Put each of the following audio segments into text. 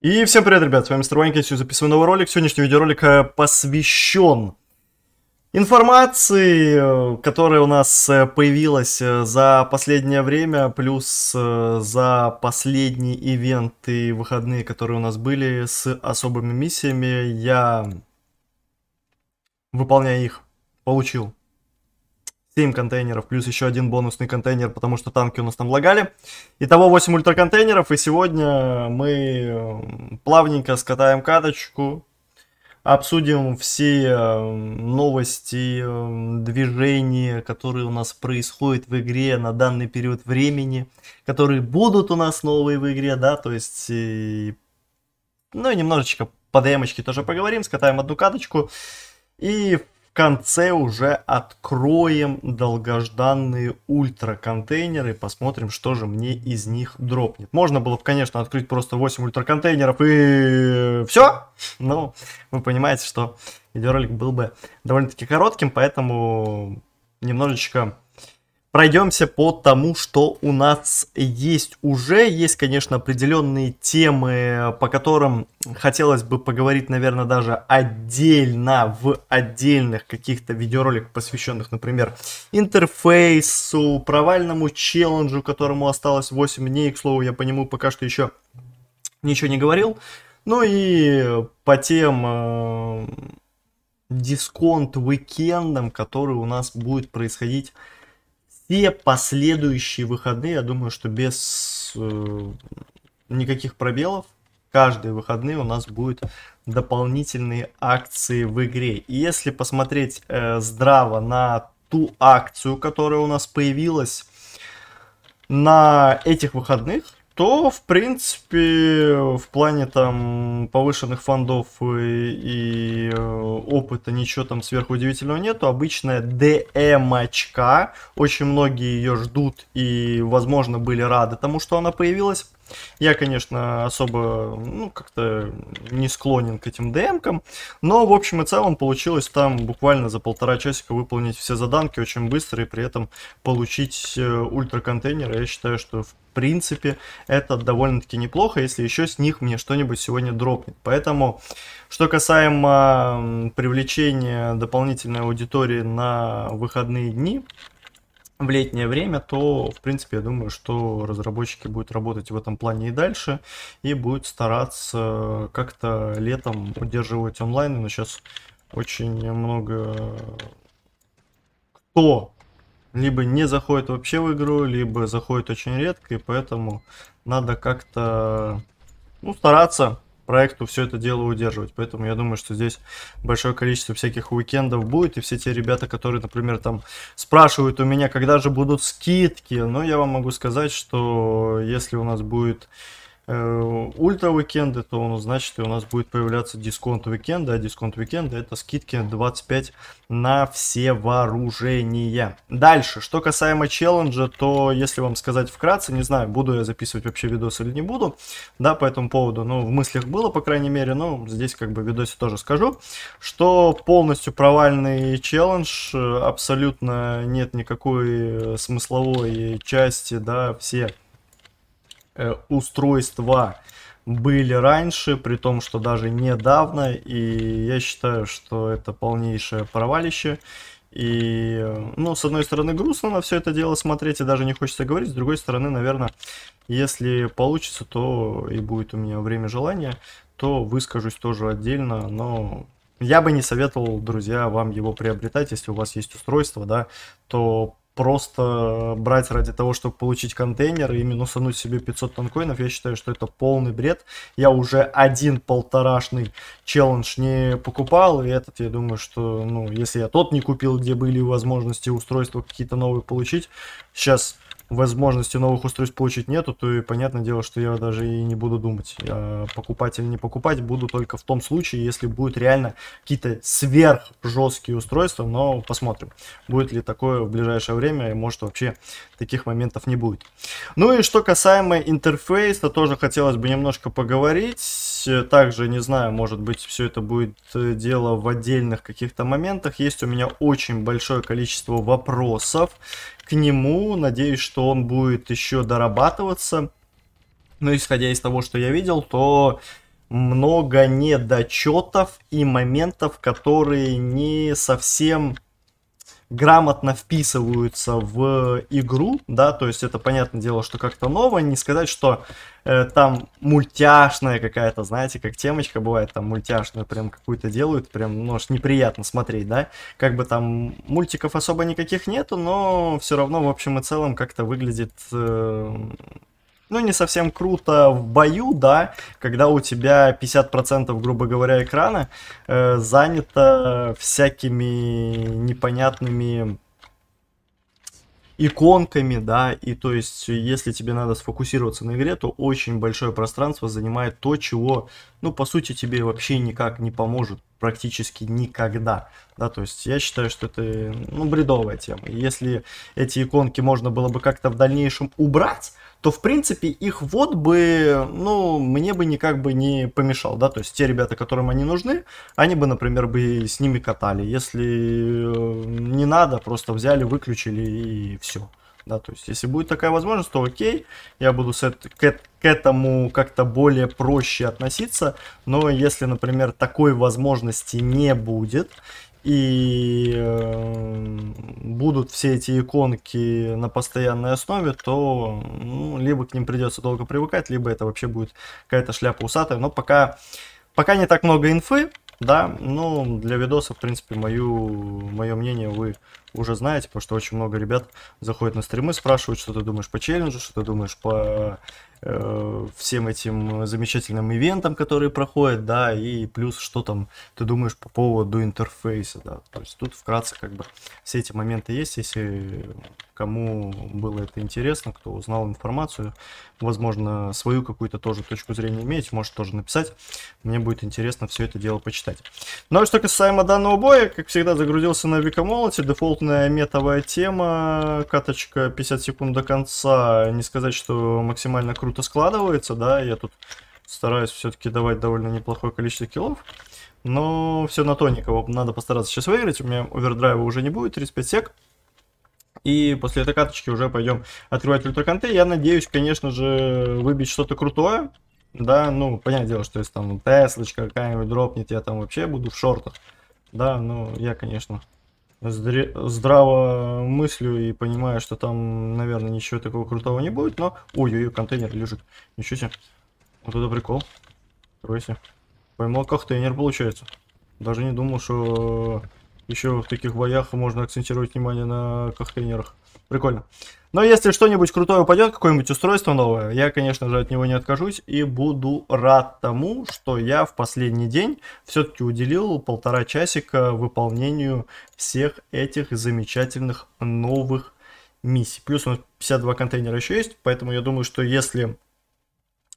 И всем привет, ребят, с вами Мистер Ванька, сегодня записываю новый ролик. Сегодняшний видеоролик э, посвящен информации, э, которая у нас э, появилась за последнее время, плюс за последние ивенты выходные, которые у нас были с особыми миссиями. Я, выполняя их, получил 7 контейнеров, плюс еще один бонусный контейнер, потому что танки у нас там лагали. Итого 8 ультраконтейнеров, и сегодня мы эм, плавненько скатаем каточку, обсудим все эм, новости, эм, движения, которые у нас происходят в игре на данный период времени, которые будут у нас новые в игре, да, то есть, и... ну и немножечко по демочке тоже поговорим, скатаем одну каточку. И, в конце уже откроем долгожданные ультра контейнеры и посмотрим, что же мне из них дропнет. Можно было бы, конечно, открыть просто 8 ультра контейнеров и все. Но вы понимаете, что видеоролик был бы довольно-таки коротким, поэтому немножечко пройдемся по тому, что у нас есть уже. Есть, конечно, определенные темы, по которым хотелось бы поговорить, наверное, даже отдельно в отдельных каких-то видеороликах, посвященных, например, интерфейсу, провальному челленджу, которому осталось 8 дней. К слову, я по нему пока что еще ничего не говорил. Ну и по тем э, дисконт-уикендам, которые у нас будет происходить все последующие выходные, я думаю, что без э, никаких пробелов, каждые выходные у нас будут дополнительные акции в игре. И если посмотреть э, здраво на ту акцию, которая у нас появилась на этих выходных, то, в принципе, в плане там повышенных фондов и, и э, опыта ничего там сверхудивительного нету. Обычная ДМ-очка. Очень многие ее ждут и, возможно, были рады тому, что она появилась. Я, конечно, особо, ну, как-то не склонен к этим ДМкам, но, в общем и целом, получилось там буквально за полтора часика выполнить все заданки очень быстро и при этом получить э, ультраконтейнер. Я считаю, что в принципе это довольно-таки неплохо, если еще с них мне что-нибудь сегодня дропнет. Поэтому, что касаемо привлечения дополнительной аудитории на выходные дни, в летнее время, то, в принципе, я думаю, что разработчики будут работать в этом плане и дальше, и будут стараться как-то летом поддерживать онлайн, но сейчас очень много кто либо не заходит вообще в игру, либо заходит очень редко, и поэтому надо как-то ну, стараться проекту все это дело удерживать. Поэтому я думаю, что здесь большое количество всяких уикендов будет. И все те ребята, которые, например, там спрашивают у меня, когда же будут скидки, но я вам могу сказать, что если у нас будет Э, ультра уикенды, то он значит и у нас будет появляться дисконт уикенда, а дисконт уикенда это скидки 25 на все вооружения. Дальше, что касаемо челленджа, то если вам сказать вкратце, не знаю, буду я записывать вообще видос или не буду, да, по этому поводу, ну, в мыслях было, по крайней мере, но ну, здесь как бы в видосе тоже скажу, что полностью провальный челлендж, абсолютно нет никакой смысловой части, да, все Э, устройства были раньше, при том, что даже недавно. И я считаю, что это полнейшее провалище. И, э, ну, с одной стороны, грустно на все это дело смотреть, и даже не хочется говорить. С другой стороны, наверное, если получится, то и будет у меня время желания, то выскажусь тоже отдельно, но я бы не советовал, друзья, вам его приобретать, если у вас есть устройство, да, то просто брать ради того, чтобы получить контейнер и минусануть себе 500 танкоинов, я считаю, что это полный бред. Я уже один полторашный челлендж не покупал, и этот, я думаю, что, ну, если я тот не купил, где были возможности устройства какие-то новые получить, сейчас возможности новых устройств получить нету, то и понятное дело, что я даже и не буду думать, я а, покупать или не покупать, буду только в том случае, если будут реально какие-то сверх жесткие устройства, но посмотрим, будет ли такое в ближайшее время, и может вообще таких моментов не будет. Ну и что касаемо интерфейса, тоже хотелось бы немножко поговорить, Здесь э, также, не знаю, может быть, все это будет э, дело в отдельных каких-то моментах. Есть у меня очень большое количество вопросов к нему. Надеюсь, что он будет еще дорабатываться. Но исходя из того, что я видел, то много недочетов и моментов, которые не совсем грамотно вписываются в игру, да, то есть это, понятное дело, что как-то новое, не сказать, что э, там мультяшная какая-то, знаете, как темочка бывает, там мультяшную прям какую-то делают, прям, ну, аж неприятно смотреть, да, как бы там мультиков особо никаких нету, но все равно, в общем и целом, как-то выглядит... Э, ну, не совсем круто в бою, да, когда у тебя 50%, грубо говоря, экрана э, занято всякими непонятными иконками, да, и то есть, если тебе надо сфокусироваться на игре, то очень большое пространство занимает то, чего, ну, по сути, тебе вообще никак не поможет практически никогда, да, то есть я считаю, что это, ну, бредовая тема. Если эти иконки можно было бы как-то в дальнейшем убрать, то, в принципе, их вот бы, ну, мне бы никак бы не помешал, да, то есть те ребята, которым они нужны, они бы, например, бы с ними катали, если э, не надо, просто взяли, выключили и все. Да, то есть, если будет такая возможность, то окей, я буду с это, к, к этому как-то более проще относиться, но если, например, такой возможности не будет, и э, будут все эти иконки на постоянной основе, то ну, либо к ним придется долго привыкать, либо это вообще будет какая-то шляпа усатая. Но пока, пока не так много инфы, да, ну, для видоса, в принципе, мою, мое мнение вы уже знаете, потому что очень много ребят заходят на стримы, спрашивают, что ты думаешь по челленджу, что ты думаешь по Э, всем этим замечательным ивентам, которые проходят, да, и плюс что там ты думаешь по поводу интерфейса, да, то есть тут вкратце как бы все эти моменты есть, если кому было это интересно, кто узнал информацию, возможно, свою какую-то тоже точку зрения иметь, может тоже написать, мне будет интересно все это дело почитать. Ну а что касаемо данного боя, как всегда загрузился на Викомолоте, дефолтная метовая тема, каточка 50 секунд до конца, не сказать, что максимально круто общем-то, складывается, да, я тут стараюсь все-таки давать довольно неплохое количество киллов, но все на тониково, надо постараться сейчас выиграть, у меня овердрайва уже не будет, 35 сек, и после этой каточки уже пойдем открывать ультраконты, я надеюсь, конечно же, выбить что-то крутое, да, ну, понятное дело, что если там Теслочка какая-нибудь дропнет, я там вообще буду в шортах, да, ну, я, конечно, здраво мыслю и понимаю, что там, наверное, ничего такого крутого не будет, но... Ой-ой-ой, контейнер лежит. Ничего себе. Вот это прикол. Тройся. Поймал контейнер, получается. Даже не думал, что еще в таких боях можно акцентировать внимание на контейнерах. Прикольно. Но если что-нибудь крутое упадет, какое-нибудь устройство новое, я, конечно же, от него не откажусь и буду рад тому, что я в последний день все-таки уделил полтора часика выполнению всех этих замечательных новых миссий. Плюс у нас 52 контейнера еще есть, поэтому я думаю, что если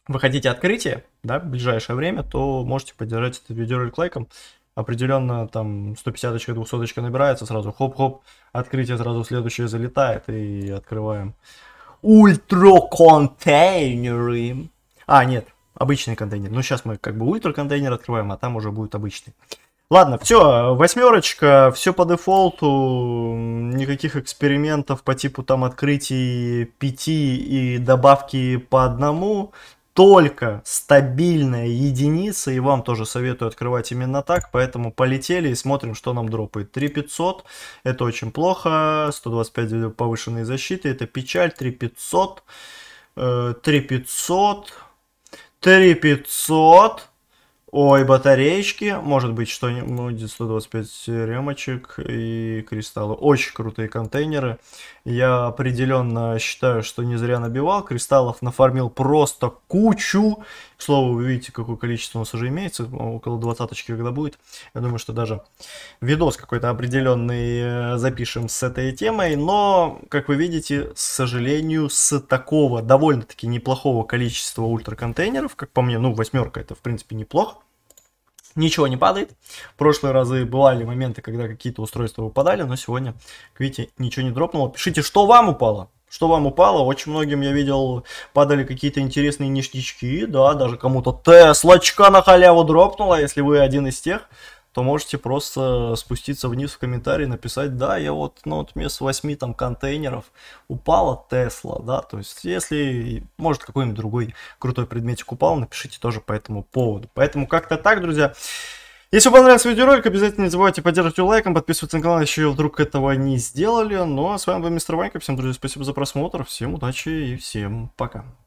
вы хотите открытие, да, в ближайшее время, то можете поддержать этот видеоролик лайком определенно там 150-очка, 200-очка набирается, сразу хоп-хоп, открытие сразу следующее залетает и открываем. Ультра-контейнеры. А, нет, обычный контейнер. Ну, сейчас мы как бы ультра-контейнер открываем, а там уже будет обычный. Ладно, все, восьмерочка, все по дефолту, никаких экспериментов по типу там открытий пяти и добавки по одному, только стабильная единица, и вам тоже советую открывать именно так, поэтому полетели и смотрим, что нам дропает. 3500, это очень плохо, 125 повышенной защиты, это печаль, 3500, 3500, 3500, Ой, батареечки, может быть что-нибудь, 125 ремочек и кристаллы. Очень крутые контейнеры. Я определенно считаю, что не зря набивал. Кристаллов нафармил просто кучу. К слову, вы видите, какое количество у нас уже имеется, ну, около двадцаточки когда будет. Я думаю, что даже видос какой-то определенный э, запишем с этой темой, но, как вы видите, к сожалению, с такого довольно-таки неплохого количества ультраконтейнеров, как по мне, ну, восьмерка это, в принципе, неплохо, ничего не падает. В прошлые разы бывали моменты, когда какие-то устройства выпадали, но сегодня, как видите, ничего не дропнуло. Пишите, что вам упало что вам упало. Очень многим, я видел, падали какие-то интересные ништячки, да, даже кому-то Теслочка на халяву дропнула, если вы один из тех, то можете просто спуститься вниз в комментарии, написать, да, я вот, ну, вот вместо с 8 там контейнеров упала Тесла, да, то есть, если, может, какой-нибудь другой крутой предметик упал, напишите тоже по этому поводу. Поэтому как-то так, друзья. Если вам понравился видеоролик, обязательно не забывайте поддерживать его лайком, подписываться на канал, еще вдруг этого не сделали. Ну а с вами был Мистер Ванька, всем, друзья, спасибо за просмотр, всем удачи и всем пока.